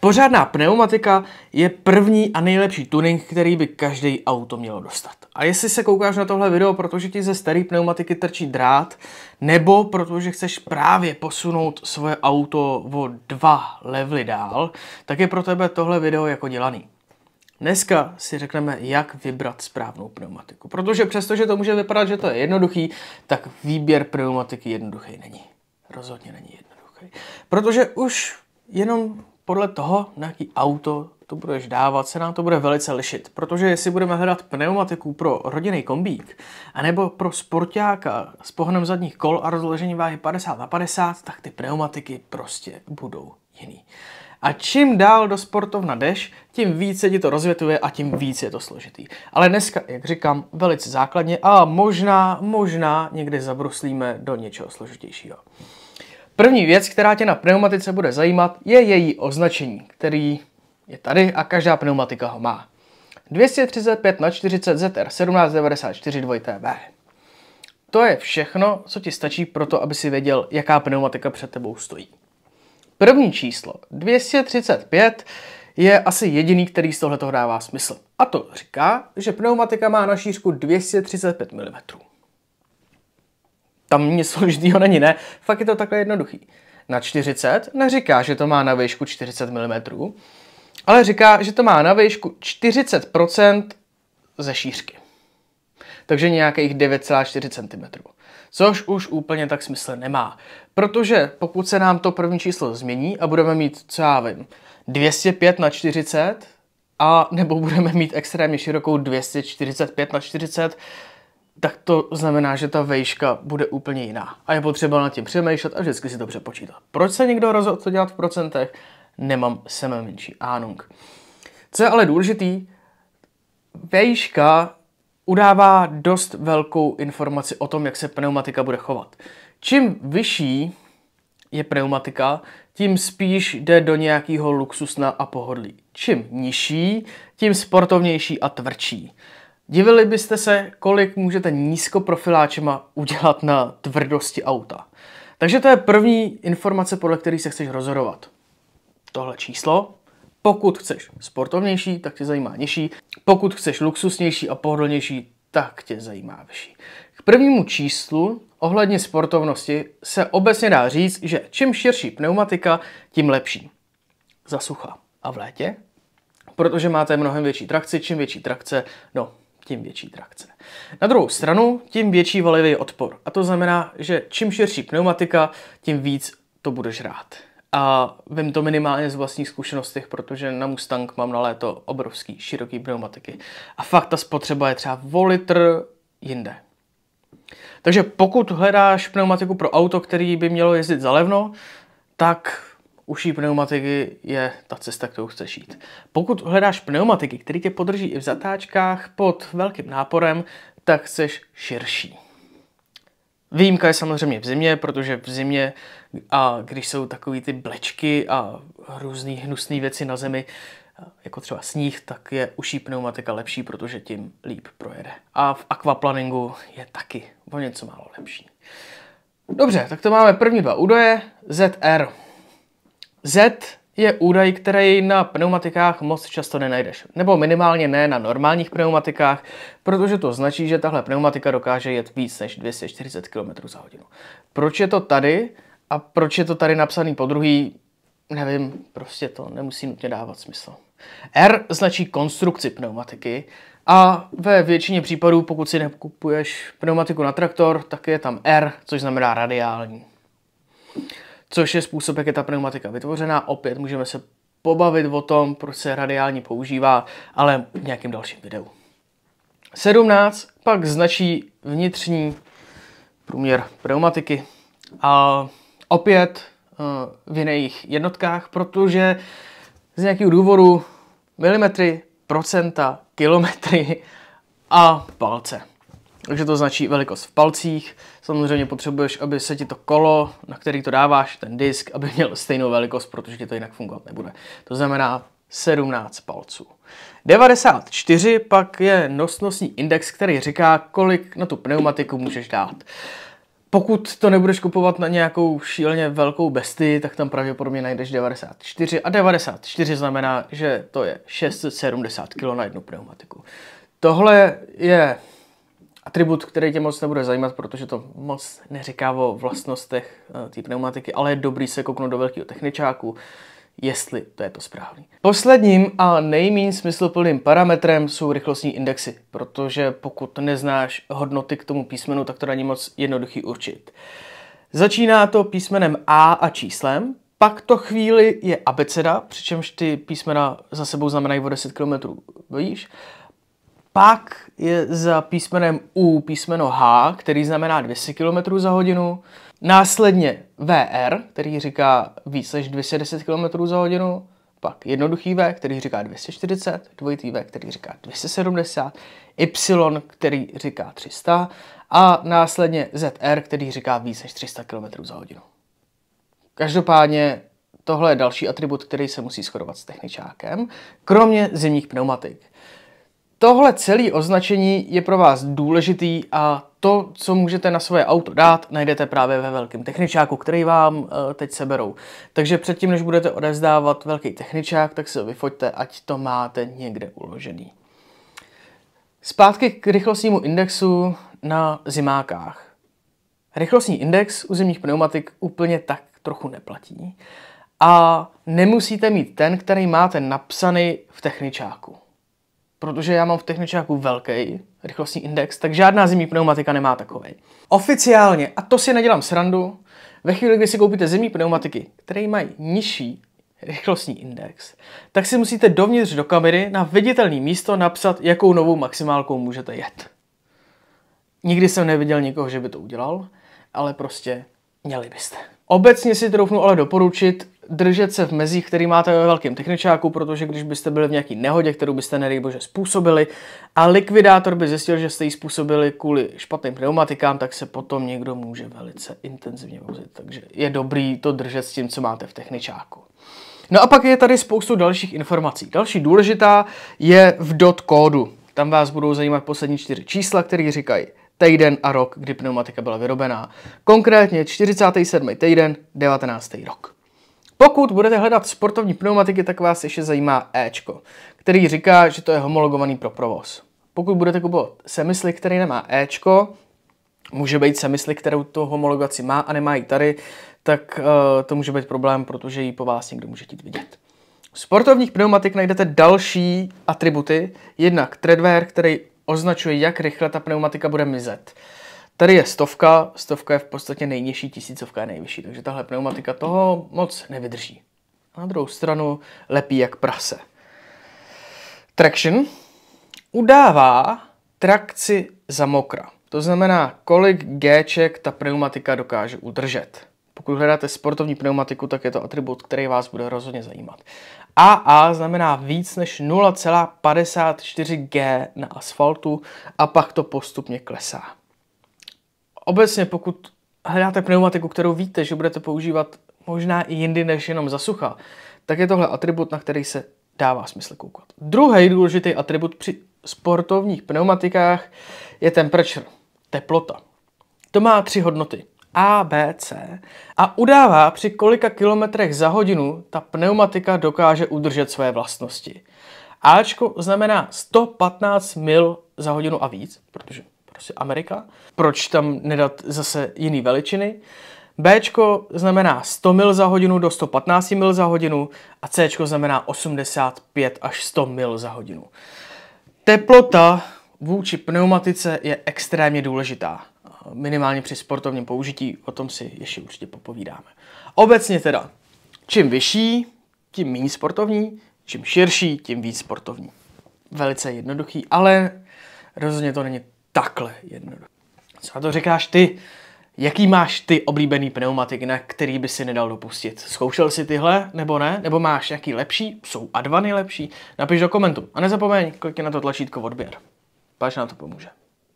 Pořádná pneumatika je první a nejlepší tuning, který by každý auto mělo dostat. A jestli se koukáš na tohle video, protože ti ze staré pneumatiky trčí drát, nebo protože chceš právě posunout svoje auto o dva levely dál, tak je pro tebe tohle video jako dělaný. Dneska si řekneme, jak vybrat správnou pneumatiku. Protože přestože to může vypadat, že to je jednoduchý, tak výběr pneumatiky jednoduchý není. Rozhodně není jednoduchý. Protože už jenom podle toho, na jaký auto to budeš dávat, se nám to bude velice lišit, protože jestli budeme hledat pneumatiku pro rodinný kombík, anebo pro sportáka s pohonem zadních kol a rozložení váhy 50 na 50, tak ty pneumatiky prostě budou jiný. A čím dál do sportovna jdeš, tím více ti to rozvětuje a tím více je to složitý. Ale dneska, jak říkám, velice základně a možná, možná někdy zabruslíme do něčeho složitějšího. První věc, která tě na pneumatice bude zajímat, je její označení, který je tady a každá pneumatika ho má. 235 na 40 ZR 1794 2TB. To je všechno, co ti stačí pro to, aby si věděl, jaká pneumatika před tebou stojí. První číslo, 235, je asi jediný, který z tohleto dává smysl. A to říká, že pneumatika má na šířku 235 mm. Tam nic složitýho není, ne? Fakt je to takhle jednoduchý. Na 40 neříká, že to má na výšku 40 mm, ale říká, že to má na výšku 40% ze šířky. Takže nějakých 9,4 cm. Což už úplně tak smysl nemá. Protože pokud se nám to první číslo změní a budeme mít, co já vím, 205 na 40, a nebo budeme mít extrémně širokou 245 na 40, tak to znamená, že ta vejška bude úplně jiná. A je potřeba nad tím přemýšlet a vždycky si to přepočítat. Proč se někdo rozhodl to dělat v procentech? Nemám seme menší ánung. Co je ale důležitý, vejška udává dost velkou informaci o tom, jak se pneumatika bude chovat. Čím vyšší je pneumatika, tím spíš jde do nějakého luxusna a pohodlí. Čím nižší, tím sportovnější a tvrdší. Divili byste se, kolik můžete nízkoprofiláčema udělat na tvrdosti auta. Takže to je první informace, podle které se chceš rozhodovat. Tohle číslo. Pokud chceš sportovnější, tak tě zajímá nižší. Pokud chceš luxusnější a pohodlnější, tak tě zajímá vyšší. K prvnímu číslu ohledně sportovnosti se obecně dá říct, že čím širší pneumatika, tím lepší. Za sucha a v létě, protože máte mnohem větší trakci, čím větší trakce, no tím větší trakce. Na druhou stranu, tím větší valivý odpor. A to znamená, že čím širší pneumatika, tím víc to bude žrát. A vím to minimálně z vlastních zkušenostech, protože na Mustang mám na léto obrovský, široký pneumatiky. A fakt ta spotřeba je třeba o litr jinde. Takže pokud hledáš pneumatiku pro auto, který by mělo jezdit za levno, tak uší pneumatiky je ta cesta, kterou chceš jít. Pokud hledáš pneumatiky, které tě podrží i v zatáčkách pod velkým náporem, tak chceš širší. Výjimka je samozřejmě v zimě, protože v zimě, a když jsou takové ty blečky a různé hnusné věci na zemi, jako třeba sníh, tak je uší pneumatika lepší, protože tím líp projede. A v aquaplaningu je taky o něco málo lepší. Dobře, tak to máme první dva údaje. ZR. Z je údaj, který na pneumatikách moc často nenajdeš. Nebo minimálně ne na normálních pneumatikách, protože to značí, že tahle pneumatika dokáže jet víc než 240 km za hodinu. Proč je to tady a proč je to tady napsaný po druhý, nevím, prostě to nemusí nutně dávat smysl. R značí konstrukci pneumatiky a ve většině případů, pokud si nekupuješ pneumatiku na traktor, tak je tam R, což znamená radiální což je způsob, jak je ta pneumatika vytvořená. Opět můžeme se pobavit o tom, proč se radiálně používá, ale v nějakém dalším videu. 17 pak značí vnitřní průměr pneumatiky. A opět eh, v jiných jednotkách, protože z nějakého důvodu milimetry, procenta, kilometry a palce takže to značí velikost v palcích. Samozřejmě potřebuješ, aby se ti to kolo, na který to dáváš, ten disk, aby měl stejnou velikost, protože ti to jinak fungovat nebude. To znamená 17 palců. 94 pak je nosnostní index, který říká, kolik na tu pneumatiku můžeš dát. Pokud to nebudeš kupovat na nějakou šíleně velkou besty, tak tam pravděpodobně najdeš 94 a 94 znamená, že to je 670 kg na jednu pneumatiku. Tohle je atribut, který tě moc nebude zajímat, protože to moc neříká o vlastnostech eh, té pneumatiky, ale je dobrý se kouknout do velkého techničáku, jestli to je to správný. Posledním a nejméně smysluplným parametrem jsou rychlostní indexy, protože pokud neznáš hodnoty k tomu písmenu, tak to není moc jednoduchý určit. Začíná to písmenem A a číslem, pak to chvíli je abeceda, přičemž ty písmena za sebou znamenají o 10 km výš. Pak je za písmenem U písmeno H, který znamená 200 km za hodinu. Následně VR, který říká více než 210 km za hodinu. Pak jednoduchý V, který říká 240, dvojitý V, který říká 270, Y, který říká 300 a následně ZR, který říká více než 300 km za hodinu. Každopádně tohle je další atribut, který se musí shodovat s techničákem, kromě zimních pneumatik. Tohle celé označení je pro vás důležitý a to, co můžete na svoje auto dát, najdete právě ve velkém techničáku, který vám eh, teď seberou. Takže předtím, než budete odevzdávat velký techničák, tak se vyfoďte, ať to máte někde uložený. Zpátky k rychlostnímu indexu na zimákách. Rychlostní index u zimních pneumatik úplně tak trochu neplatí a nemusíte mít ten, který máte napsaný v techničáku protože já mám v techničáku velký rychlostní index, tak žádná zimní pneumatika nemá takový. Oficiálně, a to si nedělám srandu, ve chvíli, kdy si koupíte zimní pneumatiky, které mají nižší rychlostní index, tak si musíte dovnitř do kamery na viditelné místo napsat, jakou novou maximálkou můžete jet. Nikdy jsem neviděl nikoho, že by to udělal, ale prostě měli byste. Obecně si troufnu ale doporučit, držet se v mezích, který máte ve velkém techničáku, protože když byste byli v nějaký nehodě, kterou byste nedej bože způsobili a likvidátor by zjistil, že jste ji způsobili kvůli špatným pneumatikám, tak se potom někdo může velice intenzivně vozit. Takže je dobrý to držet s tím, co máte v techničáku. No a pak je tady spoustu dalších informací. Další důležitá je v dot kódu. Tam vás budou zajímat poslední čtyři čísla, které říkají týden a rok, kdy pneumatika byla vyrobená. Konkrétně 47. týden, 19. rok. Pokud budete hledat sportovní pneumatiky, tak vás ještě zajímá Ečko, který říká, že to je homologovaný pro provoz. Pokud budete kupovat semisly, který nemá Ečko, může být semisly, kterou tu homologaci má a nemá ji tady, tak uh, to může být problém, protože ji po vás někdo může chtít vidět. Sportovních pneumatik najdete další atributy, jednak treadwear, který označuje, jak rychle ta pneumatika bude mizet. Uh, Tady je stovka, stovka je v podstatě nejnižší, tisícovka je nejvyšší, takže tahle pneumatika toho moc nevydrží. A na druhou stranu lepí jak prase. Traction udává trakci za mokra. To znamená, kolik g ta pneumatika dokáže udržet. Pokud hledáte sportovní pneumatiku, tak je to atribut, který vás bude rozhodně zajímat. AA znamená víc než 0,54 G na asfaltu a pak to postupně klesá. Obecně, pokud hledáte pneumatiku, kterou víte, že budete používat možná i jindy než jenom za sucha, tak je tohle atribut, na který se dává smysl koukat. Druhý důležitý atribut při sportovních pneumatikách je temperature, teplota. To má tři hodnoty. A, B, C a udává, při kolika kilometrech za hodinu ta pneumatika dokáže udržet své vlastnosti. Ačko znamená 115 mil za hodinu a víc, protože prostě Amerika. Proč tam nedat zase jiný veličiny? B znamená 100 mil za hodinu do 115 mil za hodinu a C znamená 85 až 100 mil za hodinu. Teplota vůči pneumatice je extrémně důležitá. Minimálně při sportovním použití, o tom si ještě určitě popovídáme. Obecně teda, čím vyšší, tím méně sportovní, čím širší, tím víc sportovní. Velice jednoduchý, ale rozhodně to není takhle jednoduché. Co na to říkáš ty? Jaký máš ty oblíbený pneumatik, na který by si nedal dopustit? Zkoušel jsi tyhle nebo ne? Nebo máš nějaký lepší? Jsou Advany lepší? Napiš do komentu a nezapomeň, klikni na to tlačítko odběr. Páč na to pomůže.